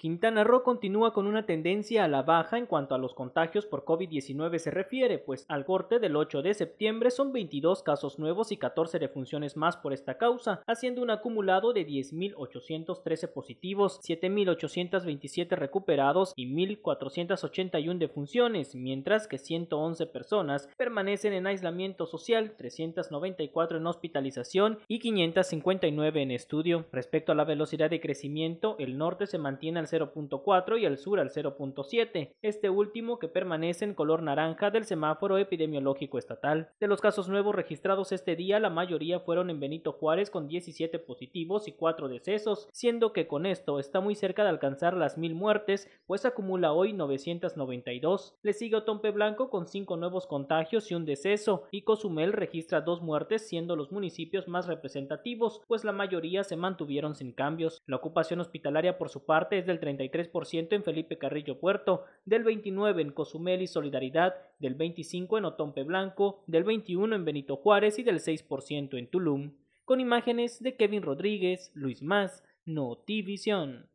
Quintana Roo continúa con una tendencia a la baja en cuanto a los contagios por COVID-19 se refiere, pues al corte del 8 de septiembre son 22 casos nuevos y 14 defunciones más por esta causa, haciendo un acumulado de 10.813 positivos, 7.827 recuperados y 1.481 defunciones, mientras que 111 personas permanecen en aislamiento social, 394 en hospitalización y 559 en estudio. Respecto a la velocidad de crecimiento, el norte se mantiene al 0.4 y al sur al 0.7, este último que permanece en color naranja del semáforo epidemiológico estatal. De los casos nuevos registrados este día, la mayoría fueron en Benito Juárez con 17 positivos y 4 decesos, siendo que con esto está muy cerca de alcanzar las mil muertes, pues acumula hoy 992. Le sigue Otompe Blanco con 5 nuevos contagios y un deceso, y Cozumel registra 2 muertes, siendo los municipios más representativos, pues la mayoría se mantuvieron sin cambios. La ocupación hospitalaria por su parte es del 33% en Felipe Carrillo Puerto, del 29% en Cozumel y Solidaridad, del 25% en Otompe Blanco, del 21% en Benito Juárez y del 6% en Tulum, con imágenes de Kevin Rodríguez, Luis Más, Notivisión.